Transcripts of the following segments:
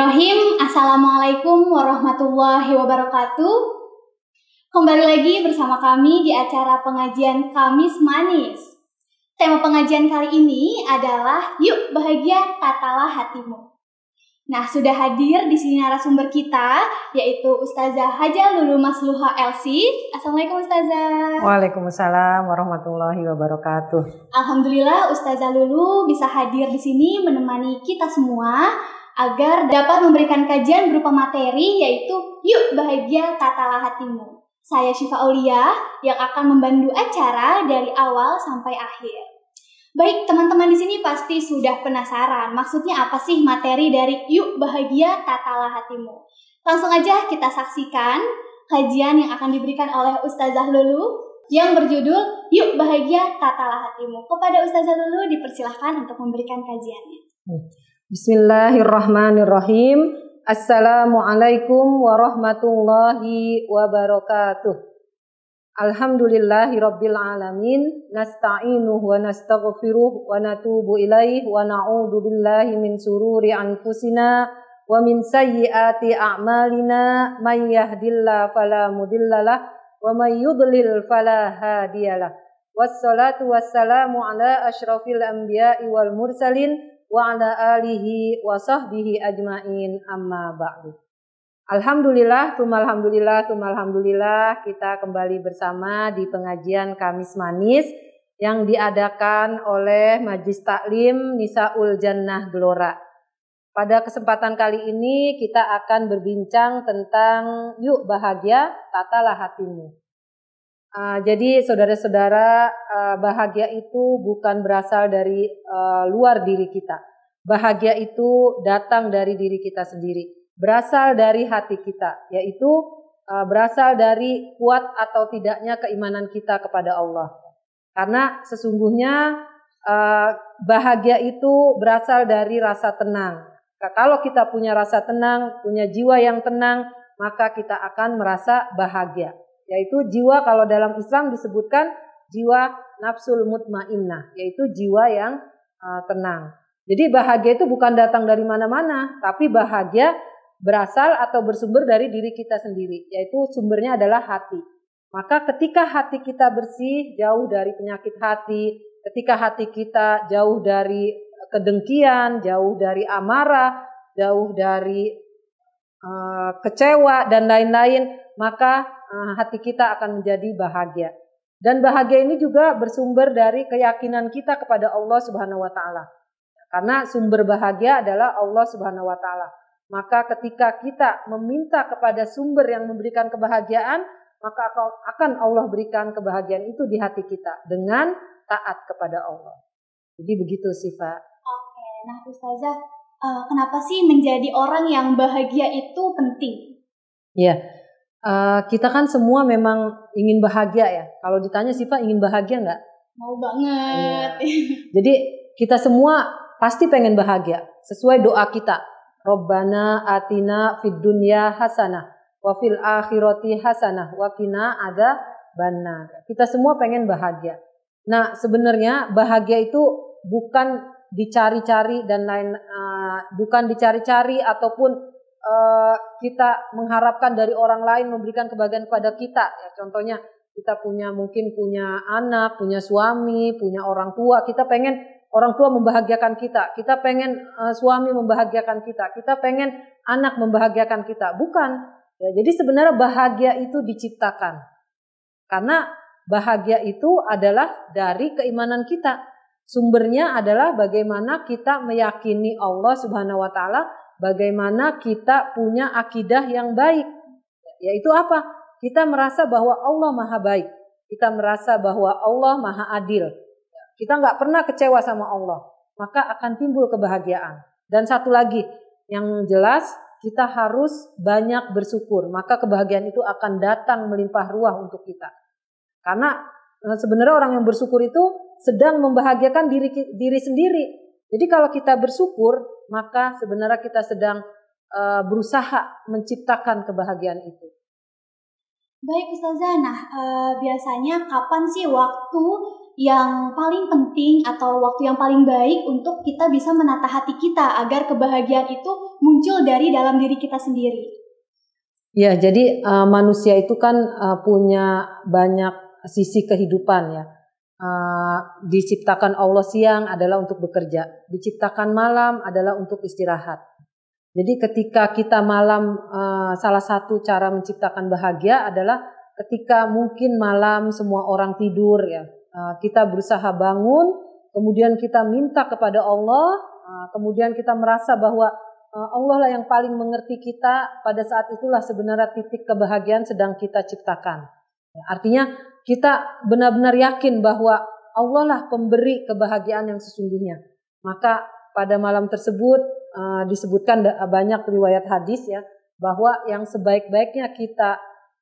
Bismillahirrahmanirrahim. Assalamualaikum warahmatullahi wabarakatuh. Kembali lagi bersama kami di acara pengajian Kamis Manis. Tema pengajian kali ini adalah Yuk Bahagia Tatalah Hatimu. Nah, sudah hadir di sini narasumber kita, yaitu Ustazah Haja Lulu Masluha LC. Assalamualaikum Ustazah. Waalaikumsalam warahmatullahi wabarakatuh. Alhamdulillah Ustazah Lulu bisa hadir di sini menemani kita semua agar dapat memberikan kajian berupa materi yaitu Yuk Bahagia Tatalah Hatimu. Saya Syifa Aulia yang akan membantu acara dari awal sampai akhir. Baik, teman-teman di sini pasti sudah penasaran maksudnya apa sih materi dari Yuk Bahagia Tatalah Hatimu. Langsung aja kita saksikan kajian yang akan diberikan oleh Ustazah Lulu yang berjudul Yuk Bahagia Tatalah Hatimu. Kepada Ustazah Lulu dipersilahkan untuk memberikan kajiannya. Hmm. Bismillahirrahmanirrahim. Assalamualaikum warahmatullahi wabarakatuh. Alhamdulillahirabbil alamin. Nasta'inuhu wa nastaghfiruh wa natubu ilaih wa na'udzu billahi min sururi anfusina wa min sayyiati a'malina may yahdillahu fala mudhillalah wa may yudlil fala hadiyalah. Wassalatu wassalamu ala asyrafil anbiya'i wal mursalin wa ala alihi wa sahbihi ajmain amma ba'du. Alhamdulillah, tumalhamdulillah, alhamdulillah, kita kembali bersama di pengajian Kamis Manis yang diadakan oleh Majlis Taklim Nisaul Jannah Gelora. Pada kesempatan kali ini kita akan berbincang tentang yuk bahagia, tatalah hatimu. Uh, jadi saudara-saudara uh, bahagia itu bukan berasal dari uh, luar diri kita. Bahagia itu datang dari diri kita sendiri, berasal dari hati kita, yaitu uh, berasal dari kuat atau tidaknya keimanan kita kepada Allah. Karena sesungguhnya uh, bahagia itu berasal dari rasa tenang. Kalau kita punya rasa tenang, punya jiwa yang tenang, maka kita akan merasa bahagia yaitu jiwa kalau dalam Islam disebutkan jiwa nafsul mutmainnah, yaitu jiwa yang uh, tenang. Jadi bahagia itu bukan datang dari mana-mana, tapi bahagia berasal atau bersumber dari diri kita sendiri, yaitu sumbernya adalah hati. Maka ketika hati kita bersih, jauh dari penyakit hati, ketika hati kita jauh dari kedengkian, jauh dari amarah, jauh dari uh, kecewa dan lain-lain, maka Eh, hati kita akan menjadi bahagia. Dan bahagia ini juga bersumber dari keyakinan kita kepada Allah Subhanahu wa taala. Karena sumber bahagia adalah Allah Subhanahu wa taala. Maka ketika kita meminta kepada sumber yang memberikan kebahagiaan, maka akan Allah berikan kebahagiaan itu di hati kita dengan taat kepada Allah. Jadi begitu Siva. Oke, nah Ustazah, eh, kenapa sih menjadi orang yang bahagia itu penting? Ya, Uh, kita kan semua memang ingin bahagia ya. Kalau ditanya sih Pak ingin bahagia nggak? Mau banget. Iya. Jadi kita semua pasti pengen bahagia sesuai doa kita. Robbana atina fid dunya hasanah wa fil akhirati hasanah wa qina ada bana. Kita semua pengen bahagia. Nah, sebenarnya bahagia itu bukan dicari-cari dan lain uh, bukan dicari-cari ataupun Eh, kita mengharapkan dari orang lain memberikan kebahagiaan kepada kita. Ya, contohnya kita punya mungkin punya anak, punya suami, punya orang tua. Kita pengen orang tua membahagiakan kita. Kita pengen uh, suami membahagiakan kita. Kita pengen anak membahagiakan kita. Bukan. Ya, jadi sebenarnya bahagia itu diciptakan. Karena bahagia itu adalah dari keimanan kita. Sumbernya adalah bagaimana kita meyakini Allah Subhanahu wa taala bagaimana kita punya akidah yang baik. Yaitu apa? Kita merasa bahwa Allah maha baik. Kita merasa bahwa Allah maha adil. Kita nggak pernah kecewa sama Allah. Maka akan timbul kebahagiaan. Dan satu lagi, yang jelas kita harus banyak bersyukur. Maka kebahagiaan itu akan datang melimpah ruah untuk kita. Karena eh, sebenarnya orang yang bersyukur itu sedang membahagiakan diri diri sendiri jadi kalau kita bersyukur, maka sebenarnya kita sedang uh, berusaha menciptakan kebahagiaan itu. Baik Ustazah, nah uh, biasanya kapan sih waktu yang paling penting atau waktu yang paling baik untuk kita bisa menata hati kita agar kebahagiaan itu muncul dari dalam diri kita sendiri? Ya, jadi uh, manusia itu kan uh, punya banyak sisi kehidupan ya uh, diciptakan Allah siang adalah untuk bekerja, diciptakan malam adalah untuk istirahat. Jadi ketika kita malam uh, salah satu cara menciptakan bahagia adalah ketika mungkin malam semua orang tidur ya, uh, kita berusaha bangun, kemudian kita minta kepada Allah, uh, kemudian kita merasa bahwa Allah lah yang paling mengerti kita pada saat itulah sebenarnya titik kebahagiaan sedang kita ciptakan. artinya kita benar-benar yakin bahwa Allah lah pemberi kebahagiaan yang sesungguhnya. Maka pada malam tersebut uh, disebutkan banyak riwayat hadis ya bahwa yang sebaik-baiknya kita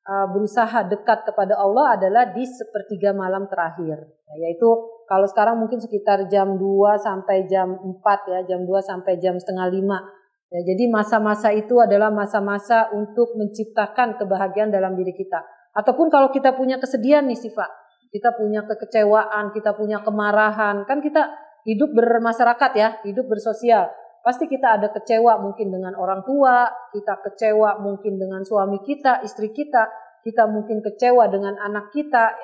uh, berusaha dekat kepada Allah adalah di sepertiga malam terakhir. Nah, yaitu kalau sekarang mungkin sekitar jam 2 sampai jam 4 ya, jam 2 sampai jam setengah 5. Ya, jadi masa-masa itu adalah masa-masa untuk menciptakan kebahagiaan dalam diri kita Ataupun kalau kita punya kesedihan nih Siva, kita punya kekecewaan, kita punya kemarahan, kan kita hidup bermasyarakat ya, hidup bersosial. Pasti kita ada kecewa mungkin dengan orang tua, kita kecewa mungkin dengan suami kita, istri kita, kita mungkin kecewa dengan anak kita.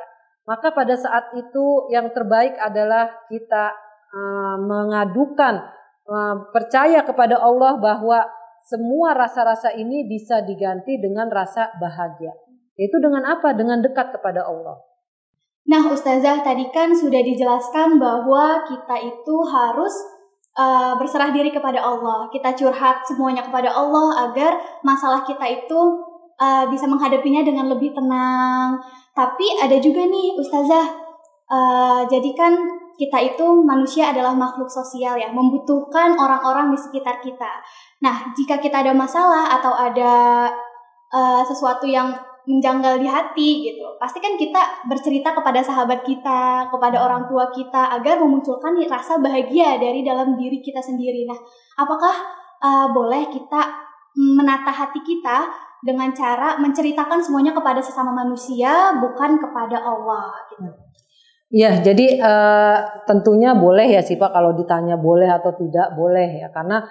Maka pada saat itu yang terbaik adalah kita eh, mengadukan, eh, percaya kepada Allah bahwa semua rasa-rasa ini bisa diganti dengan rasa bahagia. Yaitu dengan apa? Dengan dekat kepada Allah. Nah, Ustazah tadi kan sudah dijelaskan bahwa kita itu harus uh, berserah diri kepada Allah. Kita curhat semuanya kepada Allah agar masalah kita itu uh, bisa menghadapinya dengan lebih tenang. Tapi ada juga nih, Ustazah. Uh, jadi kan kita itu manusia adalah makhluk sosial ya, membutuhkan orang-orang di sekitar kita. Nah, jika kita ada masalah atau ada uh, sesuatu yang menjanggal di hati gitu. Pasti kan kita bercerita kepada sahabat kita, kepada orang tua kita agar memunculkan rasa bahagia dari dalam diri kita sendiri. Nah, apakah uh, boleh kita menata hati kita dengan cara menceritakan semuanya kepada sesama manusia bukan kepada Allah gitu. Ya, jadi uh, tentunya boleh ya sih Pak kalau ditanya boleh atau tidak boleh ya karena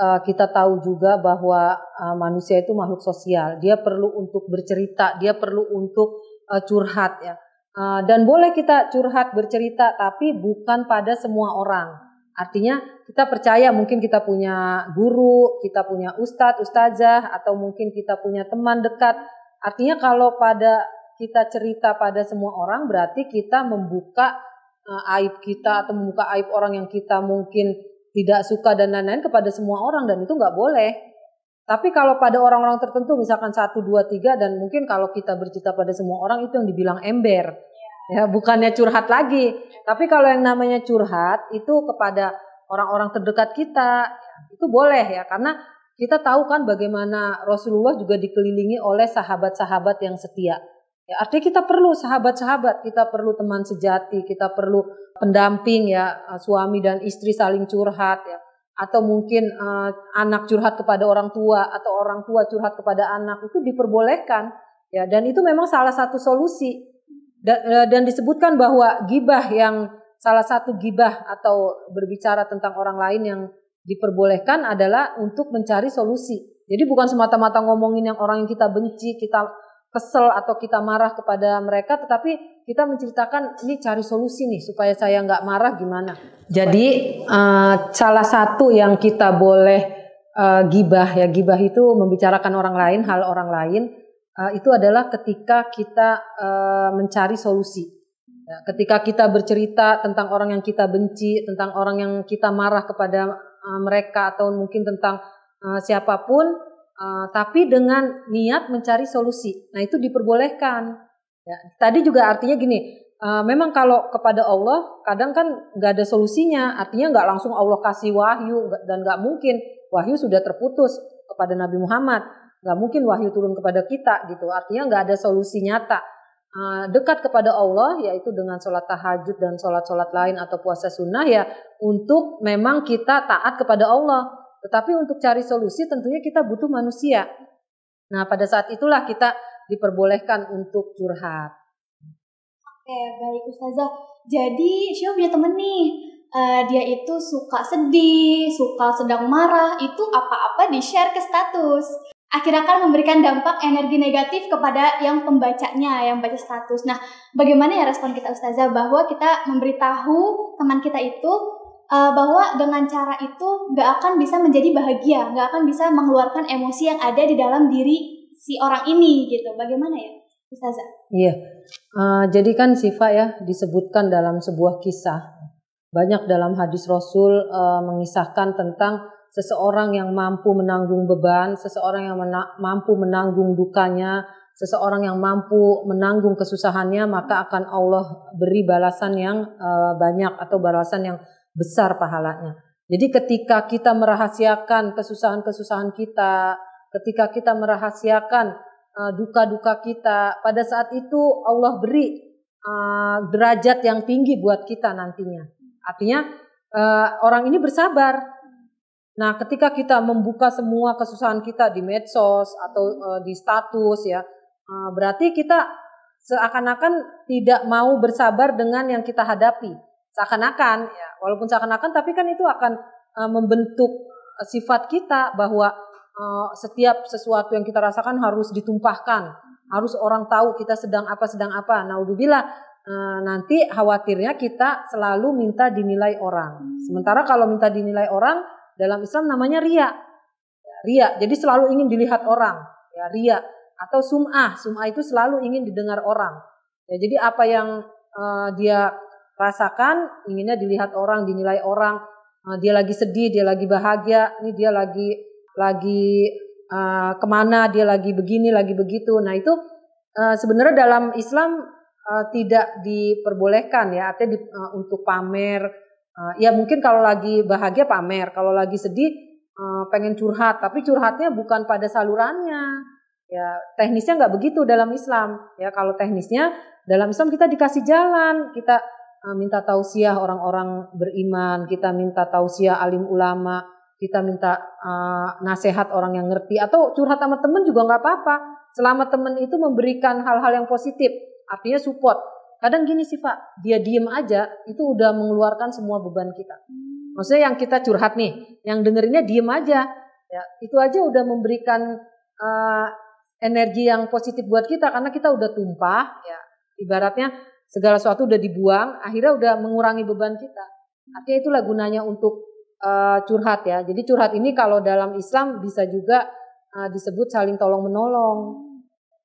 uh, kita tahu juga bahwa uh, manusia itu makhluk sosial. Dia perlu untuk bercerita, dia perlu untuk uh, curhat ya. Uh, dan boleh kita curhat bercerita, tapi bukan pada semua orang. Artinya kita percaya mungkin kita punya guru, kita punya ustadz, ustazah, atau mungkin kita punya teman dekat. Artinya kalau pada kita cerita pada semua orang berarti kita membuka aib kita atau membuka aib orang yang kita mungkin tidak suka dan lain-lain kepada semua orang dan itu nggak boleh. Tapi kalau pada orang-orang tertentu misalkan satu dua tiga dan mungkin kalau kita bercerita pada semua orang itu yang dibilang ember. Iya. Ya, bukannya curhat lagi. Tapi kalau yang namanya curhat itu kepada orang-orang terdekat kita itu boleh ya karena kita tahu kan bagaimana Rasulullah juga dikelilingi oleh sahabat-sahabat yang setia. Ya, artinya kita perlu sahabat-sahabat, kita perlu teman sejati, kita perlu pendamping ya, eh, suami dan istri saling curhat ya. Atau mungkin uh, anak curhat kepada orang tua atau orang tua curhat kepada anak itu diperbolehkan ya dan itu memang salah satu solusi. Dan, eh, dan disebutkan bahwa gibah yang salah satu gibah atau berbicara tentang orang lain yang diperbolehkan adalah untuk mencari solusi. Jadi bukan semata-mata ngomongin yang orang yang kita benci, kita kesel atau kita marah kepada mereka, tetapi kita menceritakan ini cari solusi nih supaya saya nggak marah gimana. Jadi uh, salah satu yang kita boleh uh, gibah ya gibah itu membicarakan orang lain, hal orang lain uh, itu adalah ketika kita uh, mencari solusi. Ya, ketika kita bercerita tentang orang yang kita benci, tentang orang yang kita marah kepada uh, mereka atau mungkin tentang uh, siapapun uh, tapi dengan niat mencari solusi. Nah itu diperbolehkan. Ya, tadi juga artinya gini, uh, memang kalau kepada Allah kadang kan nggak ada solusinya, artinya nggak langsung Allah kasih wahyu dan nggak mungkin wahyu sudah terputus kepada Nabi Muhammad, nggak mungkin wahyu turun kepada kita gitu. Artinya nggak ada solusi nyata. Uh, dekat kepada Allah yaitu dengan sholat tahajud dan sholat-sholat lain atau puasa sunnah ya untuk memang kita taat kepada Allah tetapi untuk cari solusi tentunya kita butuh manusia. Nah, pada saat itulah kita diperbolehkan untuk curhat. Oke, baik Ustazah. Jadi, Syah punya temen nih. Uh, dia itu suka sedih, suka sedang marah, itu apa-apa di-share ke status. Akhirnya akan memberikan dampak energi negatif kepada yang pembacanya, yang baca status. Nah, bagaimana ya respon kita Ustazah bahwa kita memberitahu teman kita itu uh, bahwa dengan cara itu nggak akan bisa menjadi bahagia, nggak akan bisa mengeluarkan emosi yang ada di dalam diri si orang ini gitu. Bagaimana ya, Ustazah? Iya. Uh, jadi kan Siva ya disebutkan dalam sebuah kisah. Banyak dalam hadis Rasul uh, mengisahkan tentang seseorang yang mampu menanggung beban, seseorang yang mena mampu menanggung dukanya, seseorang yang mampu menanggung kesusahannya, maka akan Allah beri balasan yang uh, banyak atau balasan yang besar pahalanya. Jadi ketika kita merahasiakan kesusahan-kesusahan kita, ketika kita merahasiakan eh, duka-duka kita, pada saat itu Allah beri eh, derajat yang tinggi buat kita nantinya. Artinya eh, orang ini bersabar, Nah, ketika kita membuka semua kesusahan kita di medsos atau di status ya, berarti kita seakan-akan tidak mau bersabar dengan yang kita hadapi seakan-akan ya walaupun seakan-akan tapi kan itu akan uh, membentuk uh, sifat kita bahwa uh, setiap sesuatu yang kita rasakan harus ditumpahkan harus orang tahu kita sedang apa sedang apa naudzubillah nanti khawatirnya kita selalu minta dinilai orang sementara kalau minta dinilai orang dalam Islam namanya ria ya, ria jadi selalu ingin dilihat orang ya ria atau sum'ah sum'ah itu selalu ingin didengar orang ya jadi apa yang uh, dia rasakan, inginnya dilihat orang, dinilai orang, eh, dia lagi sedih, dia lagi bahagia, ini dia lagi lagi uh, kemana, dia lagi begini, lagi begitu. Nah itu uh, sebenarnya dalam Islam uh, tidak diperbolehkan ya, artinya di, uh, untuk pamer. Uh, ya mungkin kalau lagi bahagia pamer, kalau lagi sedih pengen curhat, tapi curhatnya bukan pada salurannya. Ya teknisnya nggak begitu dalam Islam. Ya kalau teknisnya dalam Islam kita dikasih jalan, kita Eh, minta tausiah orang-orang beriman, kita minta tausiah alim ulama, kita minta uh, nasihat orang yang ngerti atau curhat sama temen juga nggak apa-apa. Selama temen itu memberikan hal-hal yang positif, artinya support. Kadang gini sih Pak, dia diem aja itu udah mengeluarkan semua beban kita. Hmm. Maksudnya yang kita curhat nih, yang dengerinnya diem aja, ya itu aja udah memberikan uh, energi yang positif buat kita karena kita udah tumpah, ya ibaratnya segala sesuatu udah dibuang, akhirnya udah mengurangi beban kita. Artinya itulah gunanya untuk uh, curhat ya. Jadi curhat ini kalau dalam Islam bisa juga uh, disebut saling tolong menolong.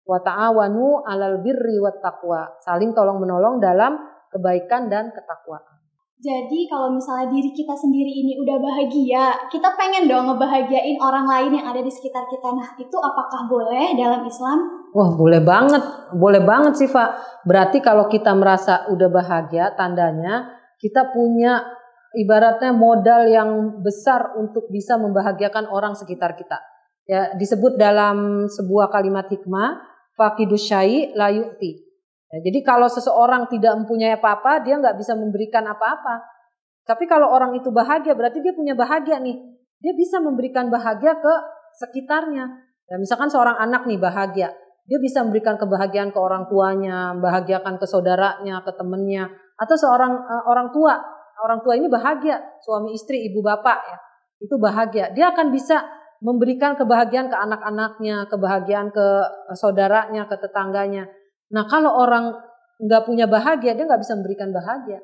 Wa ta'awanu 'alal birri wat taqwa. Saling tolong menolong dalam kebaikan dan ketakwaan. Jadi kalau misalnya diri kita sendiri ini udah bahagia, kita pengen dong ngebahagiain orang lain yang ada di sekitar kita. Nah, itu apakah boleh dalam Islam? Wah boleh banget, boleh banget sih Pak. Berarti kalau kita merasa udah bahagia, tandanya kita punya ibaratnya modal yang besar untuk bisa membahagiakan orang sekitar kita. Ya, disebut dalam sebuah kalimat hikmah, fakidus syai layukti. Ya, jadi kalau seseorang tidak mempunyai apa-apa, dia nggak bisa memberikan apa-apa. Tapi kalau orang itu bahagia, berarti dia punya bahagia nih. Dia bisa memberikan bahagia ke sekitarnya. Ya, misalkan seorang anak nih bahagia, dia bisa memberikan kebahagiaan ke orang tuanya, membahagiakan ke saudaranya, ke temannya, atau seorang uh, orang tua. Orang tua ini bahagia, suami istri, ibu bapak ya. Itu bahagia. Dia akan bisa memberikan kebahagiaan ke anak-anaknya, kebahagiaan ke eh, saudaranya, ke tetangganya. Nah kalau orang nggak punya bahagia, dia nggak bisa memberikan bahagia.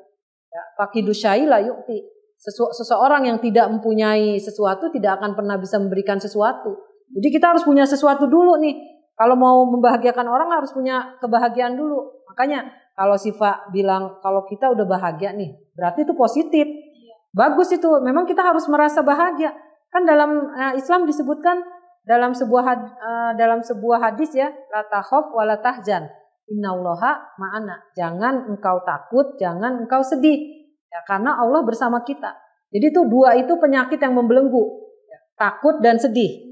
Ya, Pakidu syailah yukti. Sesu seseorang yang tidak mempunyai sesuatu tidak akan pernah bisa memberikan sesuatu. Jadi kita harus punya sesuatu dulu nih kalau mau membahagiakan orang harus punya kebahagiaan dulu. Makanya kalau Siva bilang kalau kita udah bahagia nih, berarti itu positif. Bagus itu. Memang kita harus merasa bahagia. Kan dalam uh, Islam disebutkan dalam sebuah uh, dalam sebuah hadis ya, la takhaf wa la tahzan. Innallaha ma'ana. Jangan engkau takut, jangan engkau sedih. Ya, karena Allah bersama kita. Jadi itu dua itu penyakit yang membelenggu. Ya, takut dan sedih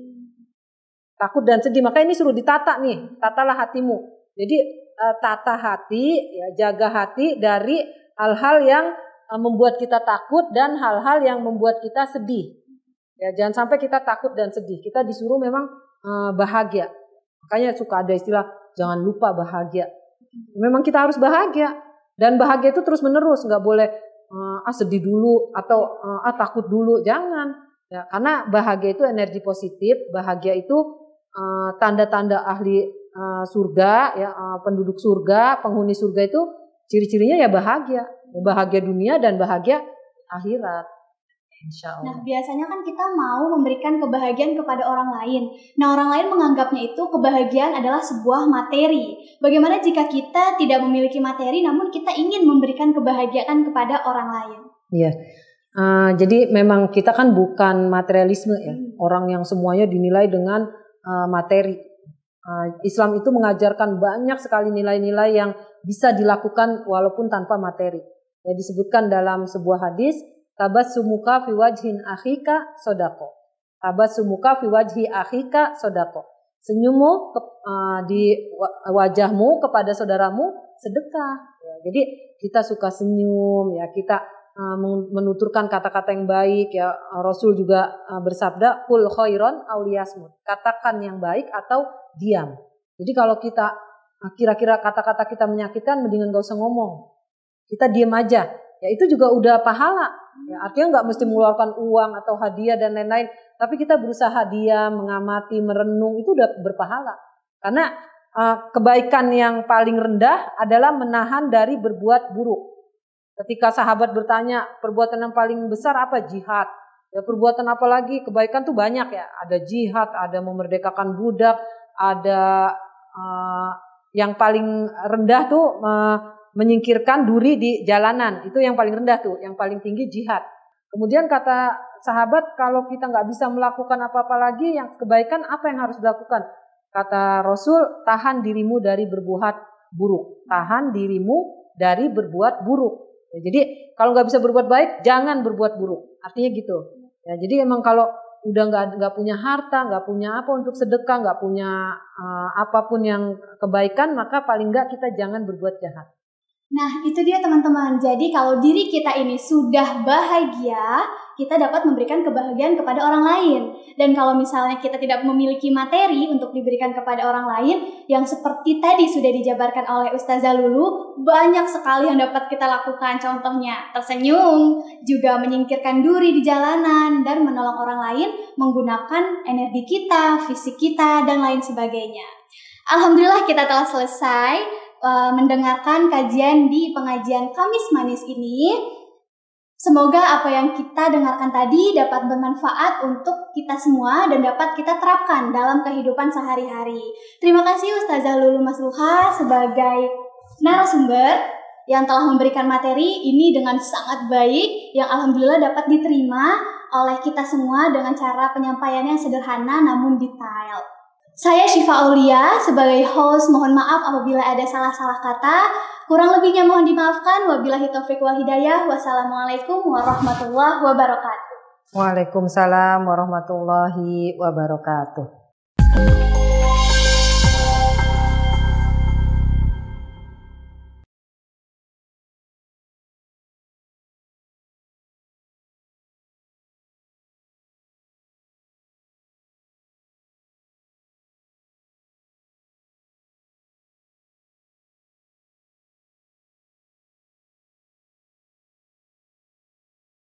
takut dan sedih. maka ini suruh ditata nih, tatalah hatimu. Jadi eh, tata hati, ya, jaga hati dari hal-hal yang eh, membuat kita takut dan hal-hal yang membuat kita sedih. Ya, jangan sampai kita takut dan sedih. Kita disuruh memang eh, bahagia. Makanya suka ada istilah jangan lupa bahagia. Memang kita harus bahagia dan bahagia itu terus menerus, nggak boleh ah sedih dulu atau ah takut dulu, jangan. Ya, karena bahagia itu energi positif, bahagia itu Eh, tanda-tanda ahli uh, surga ya uh, penduduk surga penghuni surga itu ciri-cirinya ya bahagia bahagia dunia dan bahagia akhirat Insya Allah. Nah biasanya kan kita mau memberikan kebahagiaan kepada orang lain. Nah orang lain menganggapnya itu kebahagiaan adalah sebuah materi. Bagaimana jika kita tidak memiliki materi, namun kita ingin memberikan kebahagiaan kepada orang lain? Iya. Uh, jadi memang kita kan bukan materialisme ya, hmm. orang yang semuanya dinilai dengan Eh, materi. Eh, Islam itu mengajarkan banyak sekali nilai-nilai yang bisa dilakukan walaupun tanpa materi. Ya, disebutkan dalam sebuah hadis, tabas sumuka fi wajhin akhika sodako. Tabas sumuka fi wajhi akhika sodako. Senyummu ke, uh, di wajahmu kepada saudaramu sedekah. Ya, jadi kita suka senyum, ya kita Eh, menuturkan kata-kata yang baik ya eh, Rasul juga eh, bersabda kul khairon auliasmut katakan yang baik atau diam jadi kalau kita kira-kira kata-kata kita menyakitkan mendingan gak usah ngomong kita diam aja ya itu juga udah pahala ya artinya nggak mesti mengeluarkan uang atau hadiah dan lain-lain tapi kita berusaha diam mengamati merenung itu udah berpahala karena kebaikan yang paling rendah adalah menahan dari berbuat buruk Ketika sahabat bertanya, perbuatan yang paling besar apa? Jihad. Ya perbuatan apa lagi? Kebaikan tuh banyak ya. Ada jihad, ada memerdekakan budak, ada uh, yang paling rendah tuh uh, menyingkirkan duri di jalanan. Itu yang paling rendah tuh. Yang paling tinggi jihad. Kemudian kata sahabat, kalau kita nggak bisa melakukan apa-apa lagi, yang kebaikan apa yang harus dilakukan? Kata Rasul, tahan dirimu dari berbuat buruk. Tahan dirimu dari berbuat buruk Ya, jadi kalau nggak bisa berbuat baik, jangan berbuat buruk. Artinya gitu. Ya, jadi emang kalau udah nggak nggak punya harta, nggak punya apa untuk sedekah, nggak punya uh, apapun yang kebaikan, maka paling nggak kita jangan berbuat jahat. Nah, itu dia teman-teman. Jadi kalau diri kita ini sudah bahagia, kita dapat memberikan kebahagiaan kepada orang lain. Dan kalau misalnya kita tidak memiliki materi untuk diberikan kepada orang lain, yang seperti tadi sudah dijabarkan oleh Ustazah Lulu, banyak sekali yang dapat kita lakukan. Contohnya, tersenyum, juga menyingkirkan duri di jalanan, dan menolong orang lain menggunakan energi kita, fisik kita, dan lain sebagainya. Alhamdulillah kita telah selesai eh, mendengarkan kajian di pengajian Kamis Manis ini. Semoga apa yang kita dengarkan tadi dapat bermanfaat untuk kita semua dan dapat kita terapkan dalam kehidupan sehari-hari. Terima kasih Ustazah Lulu Masluha sebagai narasumber yang telah memberikan materi ini dengan sangat baik yang alhamdulillah dapat diterima oleh kita semua dengan cara penyampaiannya yang sederhana namun detail. Saya Syifa Aulia sebagai host mohon maaf apabila ada salah-salah kata. Kurang lebihnya mohon dimaafkan. Wabillahi taufiq wal hidayah. Wassalamualaikum warahmatullahi wabarakatuh. Waalaikumsalam warahmatullahi wabarakatuh.